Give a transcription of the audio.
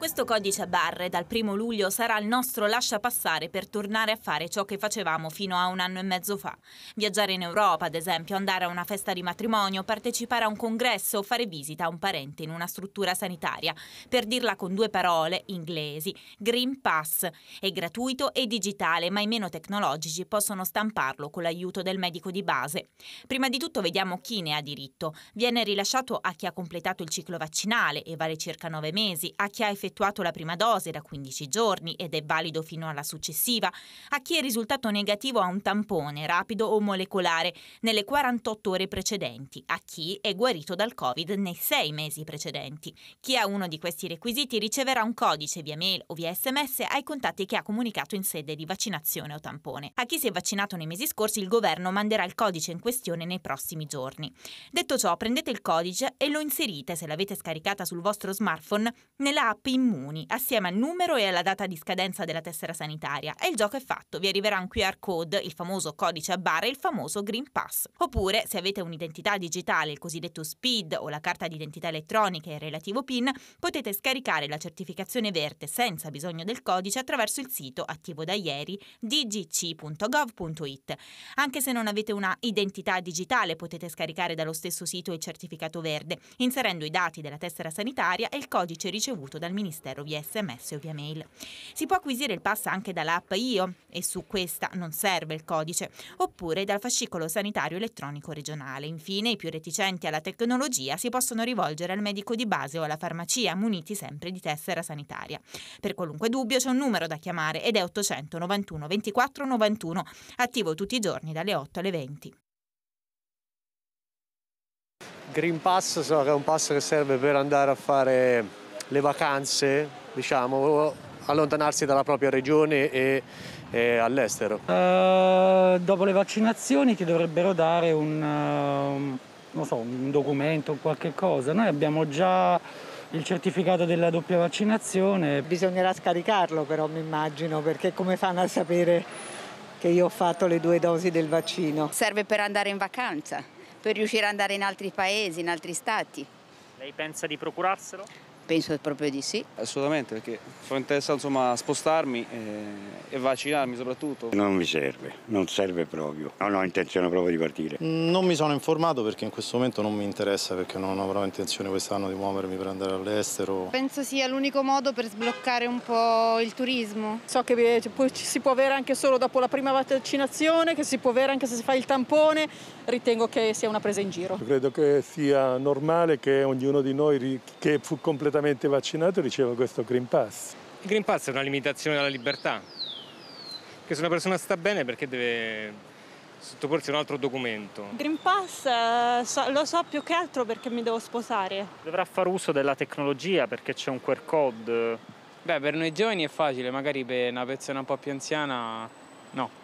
Questo codice a barre dal 1 luglio sarà il nostro lascia passare per tornare a fare ciò che facevamo fino a un anno e mezzo fa. Viaggiare in Europa, ad esempio, andare a una festa di matrimonio, partecipare a un congresso, o fare visita a un parente in una struttura sanitaria. Per dirla con due parole inglesi, Green Pass. È gratuito e digitale, ma i meno tecnologici possono stamparlo con l'aiuto del medico di base. Prima di tutto vediamo chi ne ha diritto. Viene rilasciato a chi ha completato il ciclo vaccinale e vale circa nove mesi, a chi ha effettuato effettuato la prima dose da 15 giorni ed è valido fino alla successiva, a chi è risultato negativo a un tampone rapido o molecolare nelle 48 ore precedenti, a chi è guarito dal Covid nei 6 mesi precedenti. Chi ha uno di questi requisiti riceverà un codice via mail o via sms ai contatti che ha comunicato in sede di vaccinazione o tampone. A chi si è vaccinato nei mesi scorsi il governo manderà il codice in questione nei prossimi giorni. Detto ciò, prendete il codice e lo inserite, se l'avete scaricata sul vostro smartphone, nella app immediatamente immuni, assieme al numero e alla data di scadenza della tessera sanitaria. E il gioco è fatto, vi arriverà un QR code, il famoso codice a barra e il famoso Green Pass. Oppure, se avete un'identità digitale, il cosiddetto SPID o la carta d'identità elettronica e il relativo PIN, potete scaricare la certificazione verde senza bisogno del codice attraverso il sito attivo da ieri dgc.gov.it. Anche se non avete una identità digitale, potete scaricare dallo stesso sito il certificato verde, inserendo i dati della tessera sanitaria e il codice ricevuto dal Ministero mistero via sms o via mail. Si può acquisire il pass anche dall'app IO e su questa non serve il codice, oppure dal fascicolo sanitario elettronico regionale. Infine i più reticenti alla tecnologia si possono rivolgere al medico di base o alla farmacia, muniti sempre di tessera sanitaria. Per qualunque dubbio c'è un numero da chiamare ed è 891 24 91, attivo tutti i giorni dalle 8 alle 20. Green Pass so che è un pass che serve per andare a fare le vacanze, diciamo, allontanarsi dalla propria regione e, e all'estero. Uh, dopo le vaccinazioni ti dovrebbero dare un, uh, so, un documento o qualche cosa. Noi abbiamo già il certificato della doppia vaccinazione. Bisognerà scaricarlo però mi immagino perché come fanno a sapere che io ho fatto le due dosi del vaccino? Serve per andare in vacanza, per riuscire ad andare in altri paesi, in altri stati. Lei pensa di procurarselo? Penso proprio di sì. Assolutamente, perché sono interessato insomma, a spostarmi e, eh, e vaccinarmi soprattutto. Non mi serve, non serve proprio. Non ho intenzione proprio di partire. Non mi sono informato perché in questo momento non mi interessa, perché non avrò intenzione quest'anno di muovermi per andare all'estero. Penso sia l'unico modo per sbloccare un po' il turismo. So che si può avere anche solo dopo la prima vaccinazione, che si può avere anche se si fa il tampone, ritengo che sia una presa in giro. Credo che sia normale che ognuno di noi che fu completamente completamente vaccinato riceva questo Green Pass. Il Green Pass è una limitazione alla libertà, che se una persona sta bene perché deve sottoporsi a un altro documento. Green Pass eh, so, lo so più che altro perché mi devo sposare. Dovrà fare uso della tecnologia perché c'è un QR code. Beh, per noi giovani è facile, magari per una persona un po' più anziana no.